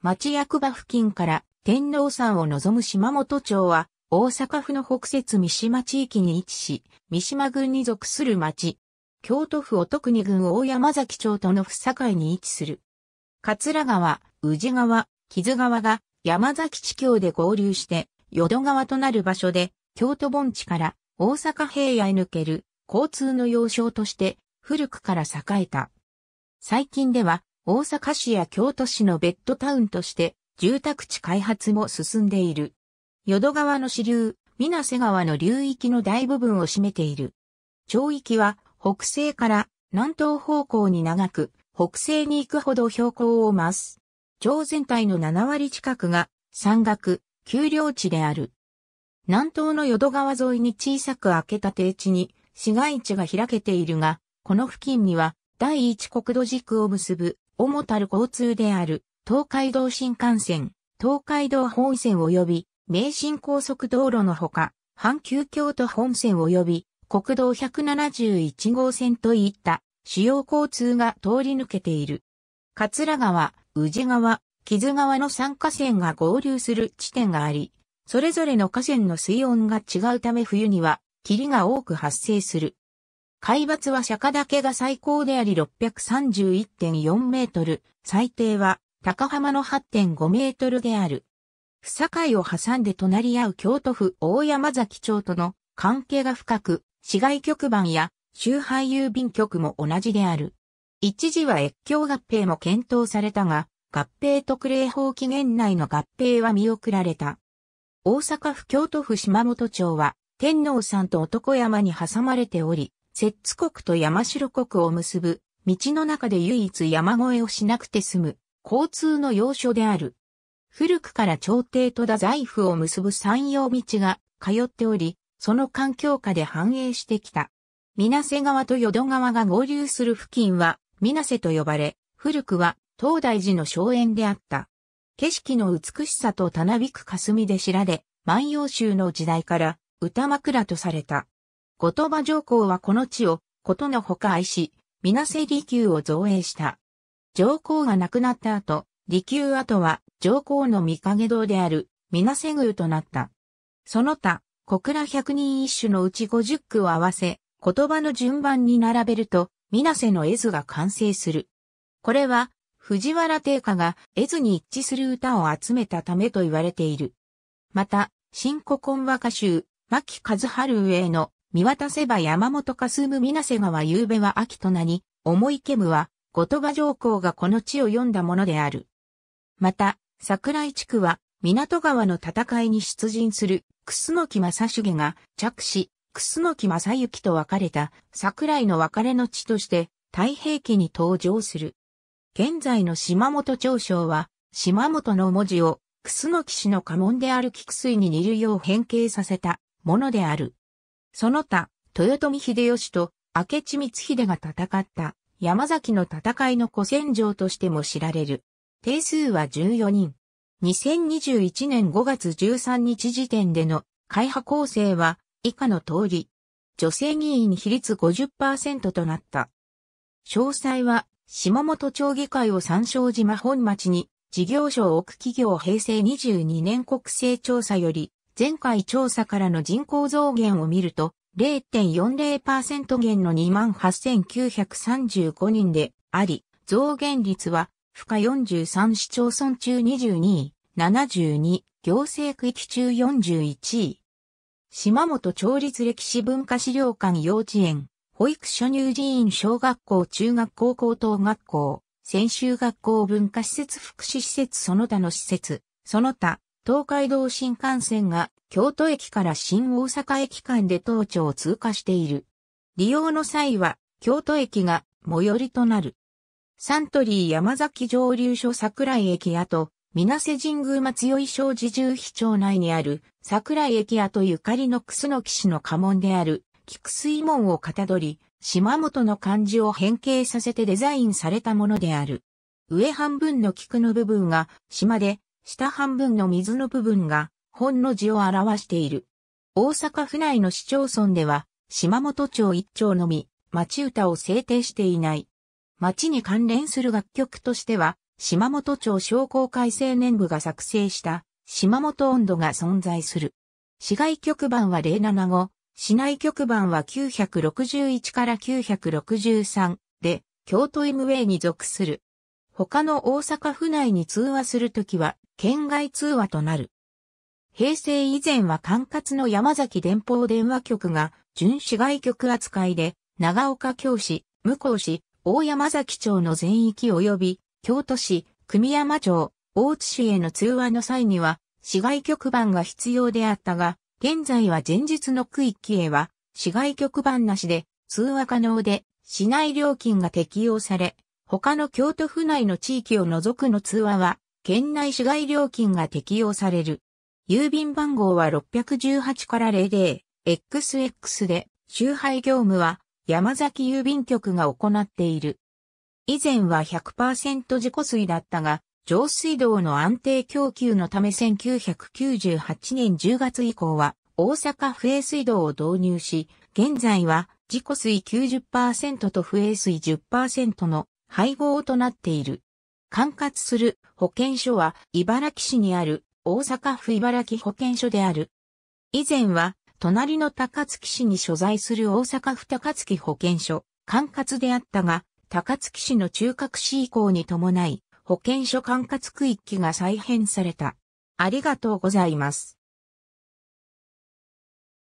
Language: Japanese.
町役場付近から天皇山を望む島本町は、大阪府の北節三島地域に位置し、三島郡に属する町。京都府乙に郡大山崎町との府境に位置する。桂川、宇治川、木津川が山崎地境で合流して、淀川となる場所で、京都盆地から大阪平野へ抜ける交通の要衝として古くから栄えた。最近では大阪市や京都市のベッドタウンとして住宅地開発も進んでいる。淀川の支流、水瀬川の流域の大部分を占めている。町域は北西から南東方向に長く、北西に行くほど標高を増す。町全体の7割近くが山岳、丘陵地である。南東の淀川沿いに小さく開けた低地に市街地が開けているが、この付近には第一国土軸を結ぶ主たる交通である、東海道新幹線、東海道本線及び、名神高速道路のほか、阪急京都本線及び、国道171号線といった主要交通が通り抜けている。桂川、宇治川、木津川の3河川が合流する地点があり、それぞれの河川の水温が違うため冬には霧が多く発生する。海抜は釈迦岳が最高であり631.4メートル、最低は高浜の8.5メートルである。不境を挟んで隣り合う京都府大山崎町との関係が深く、市外局番や周辺郵便局も同じである。一時は越境合併も検討されたが、合併特例法期限内の合併は見送られた。大阪府京都府島本町は、天皇さんと男山に挟まれており、摂津国と山城国を結ぶ、道の中で唯一山越えをしなくて済む、交通の要所である。古くから朝廷と太宰府を結ぶ山陽道が通っており、その環境下で繁栄してきた。水瀬川と淀川が合流する付近は、水瀬と呼ばれ、古くは東大寺の荘園であった。景色の美しさとたなびく霞で知られ、万葉集の時代から歌枕とされた。後鳥羽上皇はこの地を、ことのほか愛し、水瀬離宮を造営した。上皇が亡くなった後、離宮跡は上皇の御影堂である水瀬宮となった。その他、小倉百人一首のうち五十句を合わせ、言葉の順番に並べると、水瀬の絵図が完成する。これは、藤原定家が絵図に一致する歌を集めたためと言われている。また、新古今和歌集、牧和春上の見渡せば山本かむ水瀬川夕べは秋となり、思いけむは、後鳥羽上皇がこの地を読んだものである。また、桜井地区は、港川の戦いに出陣する、楠木正成が、着死、楠木正幸と別れた、桜井の別れの地として、太平記に登場する。現在の島本長章は、島本の文字を、楠木氏の家紋である菊水に似るよう変形させたものである。その他、豊臣秀吉と明智光秀が戦った山崎の戦いの古戦場としても知られる。定数は14人。2021年5月13日時点での会派構成は以下の通り。女性議員比率50%となった。詳細は、下本町議会を参照島本町に、事業所を置く企業平成22年国勢調査より、前回調査からの人口増減を見ると、0.40%減の28,935人であり、増減率は、負荷43市町村中22位、72、行政区域中41位。島本町立歴史文化資料館幼稚園、保育所入児院小学校中学校高等学校、専修学校文化施設福祉施設その他の施設、その他、東海道新幹線が京都駅から新大阪駅間で東庁を通過している。利用の際は京都駅が最寄りとなる。サントリー山崎蒸流所桜井駅跡、水瀬神宮松宵小寺重秘町内にある桜井駅跡ゆかりの楠騎士の家紋である菊水門をかたどり、島本の漢字を変形させてデザインされたものである。上半分の菊の部分が島で下半分の水の部分が本の字を表している。大阪府内の市町村では、島本町一町のみ、町歌を制定していない。町に関連する楽曲としては、島本町商工会青年部が作成した島本温度が存在する。市外局番は075、市内局番は961から963で、京都 MA に属する。他の大阪府内に通話するときは県外通話となる。平成以前は管轄の山崎電報電話局が準市外局扱いで長岡京市、向こう市、大山崎町の全域及び京都市、久美山町、大津市への通話の際には市外局番が必要であったが、現在は前日の区域へは市外局番なしで通話可能で市内料金が適用され、他の京都府内の地域を除くの通話は、県内市外料金が適用される。郵便番号は618から00、XX で、集配業務は山崎郵便局が行っている。以前は100%自己水だったが、上水道の安定供給のため1998年10月以降は大阪府営水道を導入し、現在は自己水90%と不衛水10%の配合となっている。管轄する保健所は茨城市にある大阪府茨城保健所である。以前は隣の高槻市に所在する大阪府高槻保健所管轄であったが、高槻市の中核市以降に伴い保健所管轄区域が再編された。ありがとうございます。